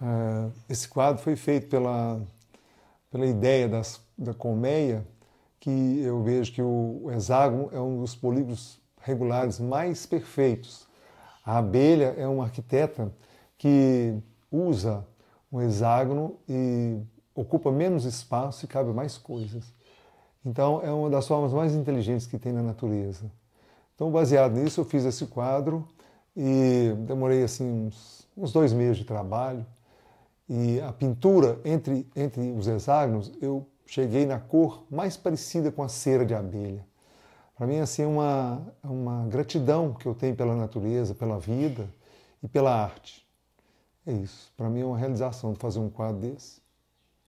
Ah, esse quadro foi feito pela, pela ideia das, da colmeia, que eu vejo que o hexágono é um dos polígonos regulares mais perfeitos. A abelha é uma arquiteta que usa um hexágono e ocupa menos espaço e cabe mais coisas. Então, é uma das formas mais inteligentes que tem na natureza. Então, baseado nisso, eu fiz esse quadro e demorei assim uns, uns dois meses de trabalho. E a pintura entre, entre os hexágonos, eu cheguei na cor mais parecida com a cera de abelha. Para mim, assim, é uma, é uma gratidão que eu tenho pela natureza, pela vida e pela arte. É isso. Para mim, é uma realização fazer um quadro desse.